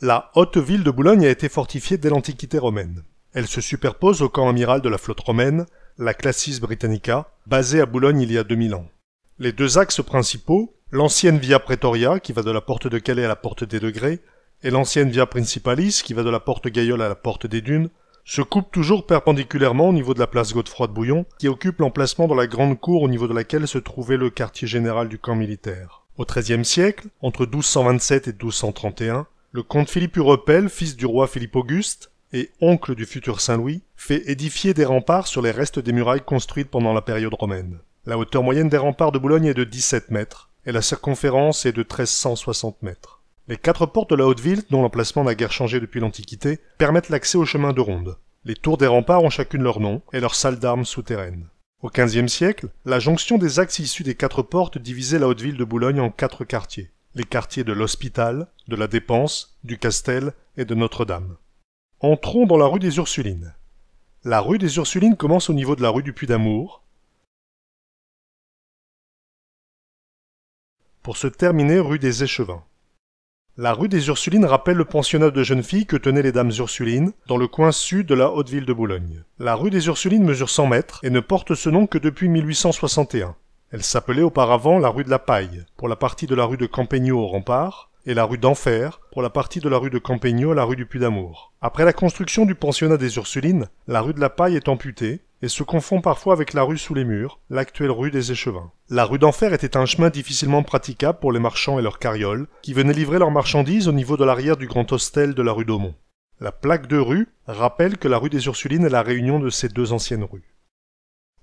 La haute ville de Boulogne a été fortifiée dès l'Antiquité romaine. Elle se superpose au camp amiral de la flotte romaine, la Classis Britannica, basée à Boulogne il y a 2000 ans. Les deux axes principaux, l'ancienne Via Pretoria, qui va de la porte de Calais à la porte des Degrés, et l'ancienne Via Principalis, qui va de la porte Gaillole à la porte des Dunes, se coupent toujours perpendiculairement au niveau de la place Godefroy de Bouillon, qui occupe l'emplacement de la grande cour au niveau de laquelle se trouvait le quartier général du camp militaire. Au XIIIe siècle, entre 1227 et 1231, le comte Philippe Urepel, fils du roi Philippe Auguste et oncle du futur Saint Louis, fait édifier des remparts sur les restes des murailles construites pendant la période romaine. La hauteur moyenne des remparts de Boulogne est de 17 mètres et la circonférence est de 1360 mètres. Les quatre portes de la haute ville, dont l'emplacement n'a guère changé depuis l'Antiquité, permettent l'accès au chemin de ronde. Les tours des remparts ont chacune leur nom et leur salle d'armes souterraine. Au XVe siècle, la jonction des axes issus des quatre portes divisait la haute ville de Boulogne en quatre quartiers. Les quartiers de l'Hospital, de la Dépense, du Castel et de Notre-Dame. Entrons dans la rue des Ursulines. La rue des Ursulines commence au niveau de la rue du Puy d'Amour, pour se terminer rue des Échevins. La rue des Ursulines rappelle le pensionnat de jeunes filles que tenaient les dames Ursulines dans le coin sud de la haute ville de Boulogne. La rue des Ursulines mesure 100 mètres et ne porte ce nom que depuis 1861. Elle s'appelait auparavant la rue de la Paille, pour la partie de la rue de Campegno au rempart, et la rue d'Enfer pour la partie de la rue de Campegno à la rue du Puy d'Amour. Après la construction du pensionnat des Ursulines, la rue de la Paille est amputée et se confond parfois avec la rue sous les murs, l'actuelle rue des Échevins. La rue d'Enfer était un chemin difficilement praticable pour les marchands et leurs carrioles, qui venaient livrer leurs marchandises au niveau de l'arrière du grand hostel de la rue d'Aumont. La plaque de rue rappelle que la rue des Ursulines est la réunion de ces deux anciennes rues.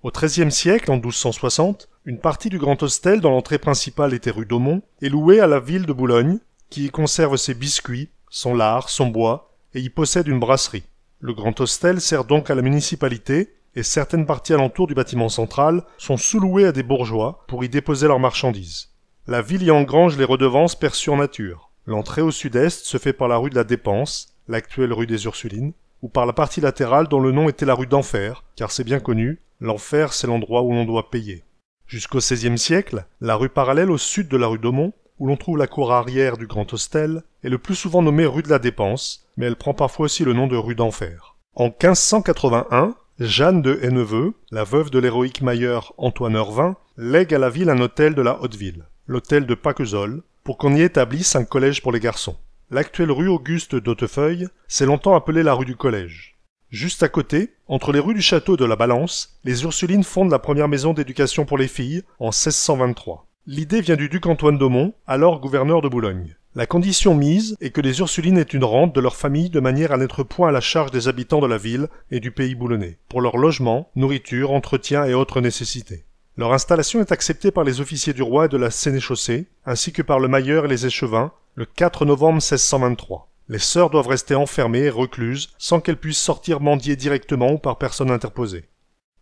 Au XIIIe siècle, en 1260, une partie du grand hostel dont l'entrée principale était rue d'Aumont est louée à la ville de Boulogne qui y conserve ses biscuits, son lard, son bois, et y possède une brasserie. Le grand hostel sert donc à la municipalité, et certaines parties alentour du bâtiment central sont sous-louées à des bourgeois pour y déposer leurs marchandises. La ville y engrange les redevances perçues en nature. L'entrée au sud-est se fait par la rue de la Dépense, l'actuelle rue des Ursulines, ou par la partie latérale dont le nom était la rue d'Enfer, car c'est bien connu, l'enfer c'est l'endroit où l'on doit payer. Jusqu'au XVIe siècle, la rue parallèle au sud de la rue d'Aumont où l'on trouve la cour arrière du Grand Hostel, est le plus souvent nommée rue de la Dépense, mais elle prend parfois aussi le nom de rue d'Enfer. En 1581, Jeanne de Henneveux, la veuve de l'héroïque mailleur Antoine Hervin, lègue à la ville un hôtel de la Haute-Ville, l'hôtel de Paquesol, pour qu'on y établisse un collège pour les garçons. L'actuelle rue Auguste d'Hautefeuille s'est longtemps appelée la rue du collège. Juste à côté, entre les rues du château de la Balance, les Ursulines fondent la première maison d'éducation pour les filles en 1623. L'idée vient du duc Antoine d'Aumont, alors gouverneur de Boulogne. La condition mise est que les Ursulines aient une rente de leur famille de manière à n'être point à la charge des habitants de la ville et du pays boulonnais, pour leur logement, nourriture, entretien et autres nécessités. Leur installation est acceptée par les officiers du roi et de la sénéchaussée, ainsi que par le mailleur et les échevins, le 4 novembre 1623. Les sœurs doivent rester enfermées et recluses sans qu'elles puissent sortir mendier directement ou par personne interposée.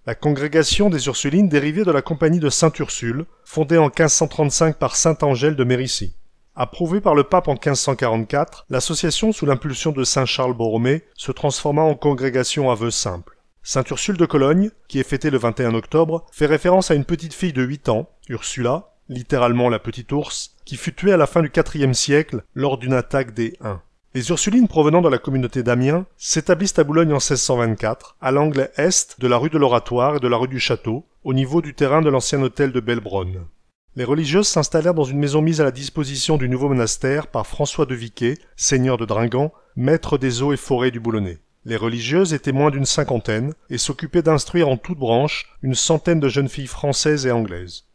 La congrégation des Ursulines dérivée de la compagnie de Sainte Ursule, fondée en 1535 par Saint Angèle de Mérissy. Approuvée par le pape en 1544, l'association, sous l'impulsion de Saint Charles Borromée, se transforma en congrégation à vœux simples. Sainte Ursule de Cologne, qui est fêtée le 21 octobre, fait référence à une petite fille de 8 ans, Ursula, littéralement la petite ours, qui fut tuée à la fin du IVe siècle lors d'une attaque des Huns. Les Ursulines provenant de la communauté d'Amiens s'établissent à Boulogne en 1624, à l'angle est de la rue de l'Oratoire et de la rue du Château, au niveau du terrain de l'ancien hôtel de Bellebronne. Les religieuses s'installèrent dans une maison mise à la disposition du nouveau monastère par François de Viquet, seigneur de Dringan, maître des eaux et forêts du Boulonnais. Les religieuses étaient moins d'une cinquantaine et s'occupaient d'instruire en toutes branches une centaine de jeunes filles françaises et anglaises.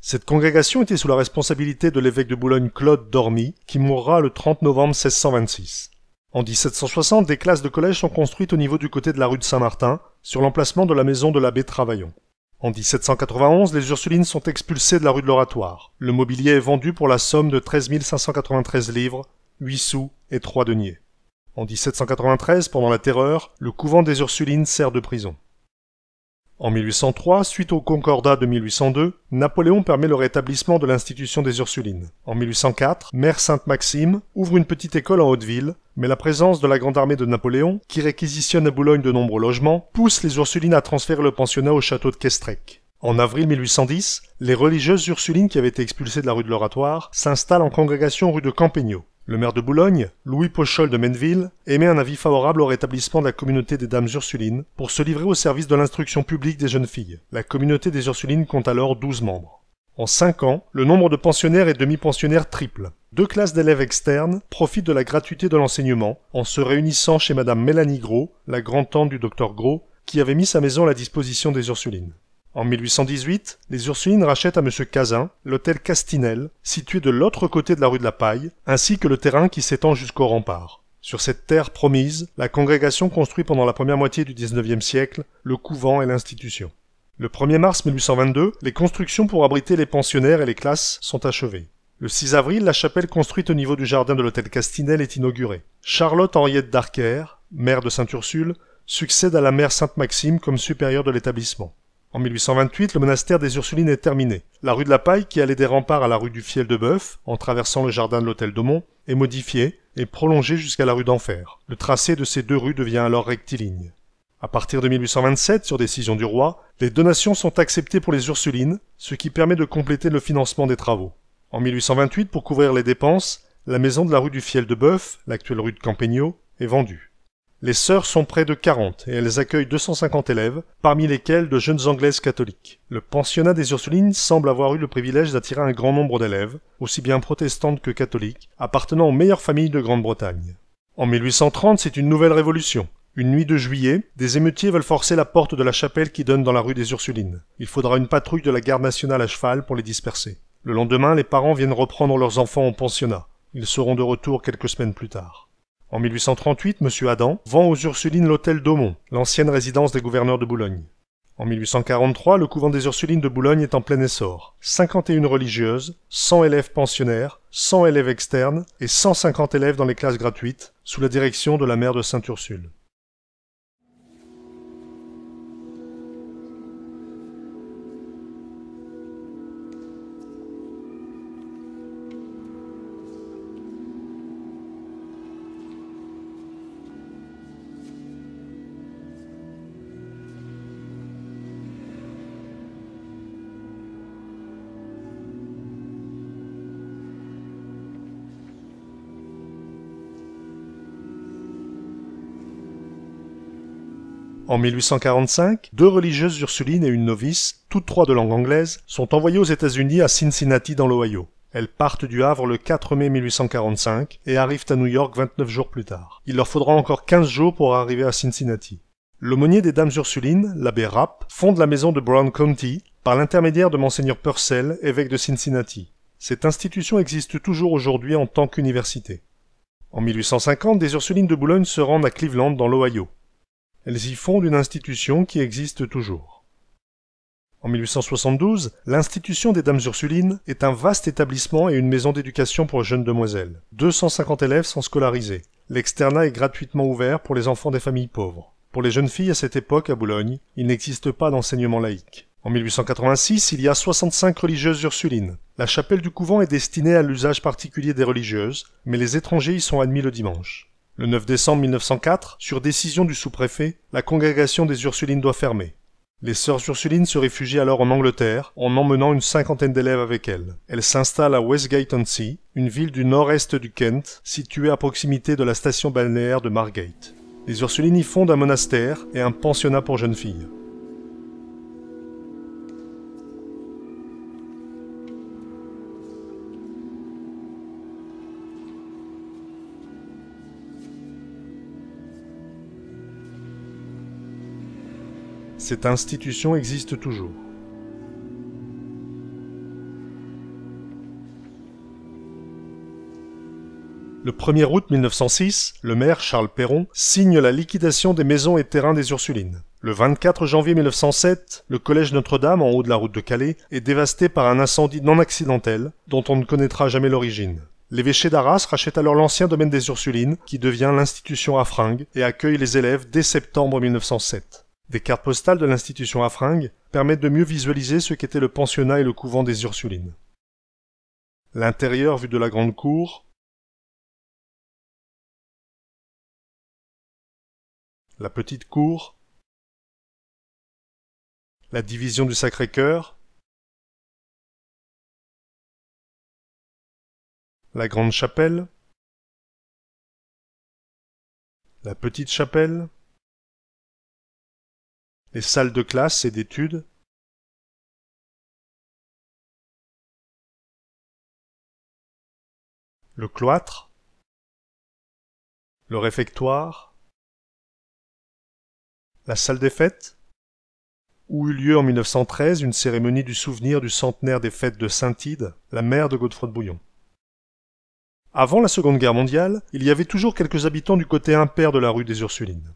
Cette congrégation était sous la responsabilité de l'évêque de Boulogne Claude Dormy, qui mourra le 30 novembre 1626. En 1760, des classes de collège sont construites au niveau du côté de la rue de Saint-Martin, sur l'emplacement de la maison de l'abbé Travaillon. En 1791, les Ursulines sont expulsées de la rue de l'Oratoire. Le mobilier est vendu pour la somme de 13 593 livres, 8 sous et 3 deniers. En 1793, pendant la Terreur, le couvent des Ursulines sert de prison. En 1803, suite au Concordat de 1802, Napoléon permet le rétablissement de l'institution des Ursulines. En 1804, Mère Sainte-Maxime ouvre une petite école en Haute-Ville, mais la présence de la Grande Armée de Napoléon, qui réquisitionne à Boulogne de nombreux logements, pousse les Ursulines à transférer le pensionnat au château de Kestrec. En avril 1810, les religieuses ursulines qui avaient été expulsées de la rue de l'Oratoire s'installent en congrégation rue de Campegno. Le maire de Boulogne, Louis Pochol de Menneville, émet un avis favorable au rétablissement de la communauté des dames Ursulines pour se livrer au service de l'instruction publique des jeunes filles. La communauté des Ursulines compte alors 12 membres. En 5 ans, le nombre de pensionnaires et demi-pensionnaires triple. Deux classes d'élèves externes profitent de la gratuité de l'enseignement en se réunissant chez madame Mélanie Gros, la grand-tante du docteur Gros, qui avait mis sa maison à la disposition des Ursulines. En 1818, les Ursulines rachètent à M. Cazin l'hôtel Castinel, situé de l'autre côté de la rue de la Paille, ainsi que le terrain qui s'étend jusqu'au rempart. Sur cette terre promise, la congrégation construit pendant la première moitié du XIXe siècle le couvent et l'institution. Le 1er mars 1822, les constructions pour abriter les pensionnaires et les classes sont achevées. Le 6 avril, la chapelle construite au niveau du jardin de l'hôtel Castinel est inaugurée. Charlotte Henriette d'Arquer, mère de Sainte-Ursule, succède à la mère Sainte-Maxime comme supérieure de l'établissement. En 1828, le monastère des Ursulines est terminé. La rue de la Paille, qui allait des remparts à la rue du Fiel de Boeuf, en traversant le jardin de l'hôtel de Mont, est modifiée et prolongée jusqu'à la rue d'Enfer. Le tracé de ces deux rues devient alors rectiligne. À partir de 1827, sur décision du roi, les donations sont acceptées pour les Ursulines, ce qui permet de compléter le financement des travaux. En 1828, pour couvrir les dépenses, la maison de la rue du Fiel de Boeuf, l'actuelle rue de Campegno, est vendue. Les sœurs sont près de 40 et elles accueillent 250 élèves, parmi lesquels de jeunes anglaises catholiques. Le pensionnat des Ursulines semble avoir eu le privilège d'attirer un grand nombre d'élèves, aussi bien protestantes que catholiques, appartenant aux meilleures familles de Grande-Bretagne. En 1830, c'est une nouvelle révolution. Une nuit de juillet, des émeutiers veulent forcer la porte de la chapelle qui donne dans la rue des Ursulines. Il faudra une patrouille de la garde nationale à cheval pour les disperser. Le lendemain, les parents viennent reprendre leurs enfants au pensionnat. Ils seront de retour quelques semaines plus tard. En 1838, M. Adam vend aux Ursulines l'hôtel d'Aumont, l'ancienne résidence des gouverneurs de Boulogne. En 1843, le couvent des Ursulines de Boulogne est en plein essor. 51 religieuses, 100 élèves pensionnaires, 100 élèves externes et 150 élèves dans les classes gratuites, sous la direction de la mère de Sainte-Ursule. En 1845, deux religieuses ursulines et une novice, toutes trois de langue anglaise, sont envoyées aux États-Unis à Cincinnati dans l'Ohio. Elles partent du Havre le 4 mai 1845 et arrivent à New York 29 jours plus tard. Il leur faudra encore 15 jours pour arriver à Cincinnati. L'aumônier des Dames Ursulines, l'abbé Rapp, fonde la maison de Brown County par l'intermédiaire de Mgr Purcell, évêque de Cincinnati. Cette institution existe toujours aujourd'hui en tant qu'université. En 1850, des Ursulines de Boulogne se rendent à Cleveland dans l'Ohio. Elles y fondent une institution qui existe toujours. En 1872, l'Institution des Dames Ursulines est un vaste établissement et une maison d'éducation pour jeunes demoiselles. 250 élèves sont scolarisés. L'externat est gratuitement ouvert pour les enfants des familles pauvres. Pour les jeunes filles à cette époque à Boulogne, il n'existe pas d'enseignement laïque. En 1886, il y a 65 religieuses ursulines. La chapelle du couvent est destinée à l'usage particulier des religieuses, mais les étrangers y sont admis le dimanche. Le 9 décembre 1904, sur décision du sous-préfet, la congrégation des Ursulines doit fermer. Les sœurs Ursulines se réfugient alors en Angleterre en emmenant une cinquantaine d'élèves avec elles. Elles s'installent à Westgate-on-Sea, une ville du nord-est du Kent, située à proximité de la station balnéaire de Margate. Les Ursulines y fondent un monastère et un pensionnat pour jeunes filles. cette institution existe toujours. Le 1er août 1906, le maire Charles Perron signe la liquidation des maisons et terrains des Ursulines. Le 24 janvier 1907, le collège Notre-Dame, en haut de la route de Calais, est dévasté par un incendie non accidentel dont on ne connaîtra jamais l'origine. L'évêché d'Arras rachète alors l'ancien domaine des Ursulines, qui devient l'institution à fringues et accueille les élèves dès septembre 1907. Des cartes postales de l'institution Afring permettent de mieux visualiser ce qu'était le pensionnat et le couvent des Ursulines. L'intérieur vu de la grande cour, la petite cour, la division du Sacré-Cœur, la grande chapelle, la petite chapelle, les salles de classe et d'études le cloître, le réfectoire, la salle des fêtes, où eut lieu en 1913 une cérémonie du souvenir du centenaire des fêtes de saint ide la mère de Godefroy Bouillon. Avant la Seconde Guerre mondiale, il y avait toujours quelques habitants du côté impair de la rue des Ursulines.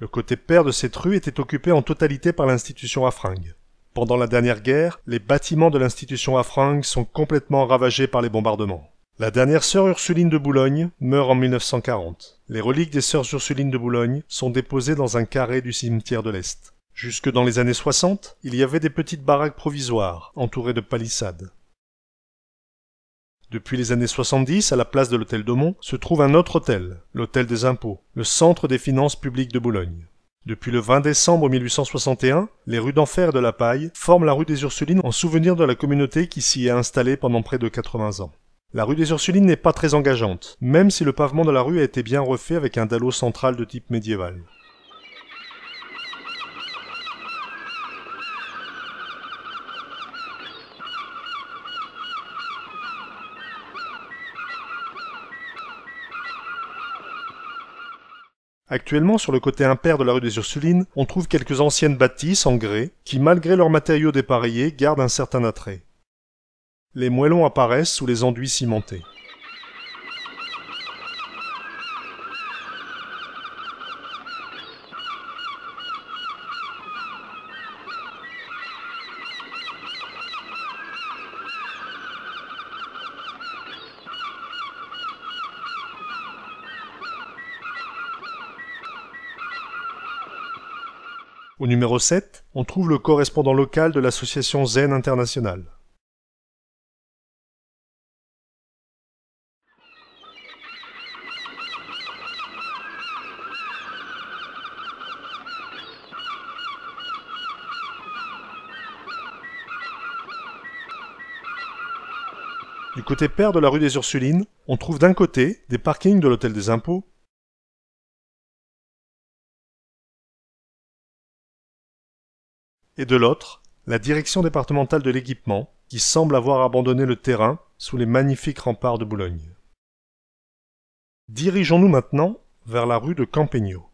Le côté père de cette rue était occupé en totalité par l'institution Afringue. Pendant la dernière guerre, les bâtiments de l'institution Afringue sont complètement ravagés par les bombardements. La dernière sœur Ursuline de Boulogne meurt en 1940. Les reliques des sœurs Ursuline de Boulogne sont déposées dans un carré du cimetière de l'Est. Jusque dans les années 60, il y avait des petites baraques provisoires, entourées de palissades. Depuis les années 70, à la place de l'hôtel Daumont, se trouve un autre hôtel, l'hôtel des impôts, le centre des finances publiques de Boulogne. Depuis le 20 décembre 1861, les rues d'enfer de la Paille forment la rue des Ursulines en souvenir de la communauté qui s'y est installée pendant près de 80 ans. La rue des Ursulines n'est pas très engageante, même si le pavement de la rue a été bien refait avec un dallot central de type médiéval. Actuellement, sur le côté impair de la rue des Ursulines, on trouve quelques anciennes bâtisses en grès qui, malgré leurs matériaux dépareillés, gardent un certain attrait. Les moellons apparaissent sous les enduits cimentés. Au numéro 7, on trouve le correspondant local de l'association Zen internationale. Du côté pair de la rue des Ursulines, on trouve d'un côté des parkings de l'Hôtel des Impôts et de l'autre, la direction départementale de l'équipement, qui semble avoir abandonné le terrain sous les magnifiques remparts de Boulogne. Dirigeons-nous maintenant vers la rue de Campegno.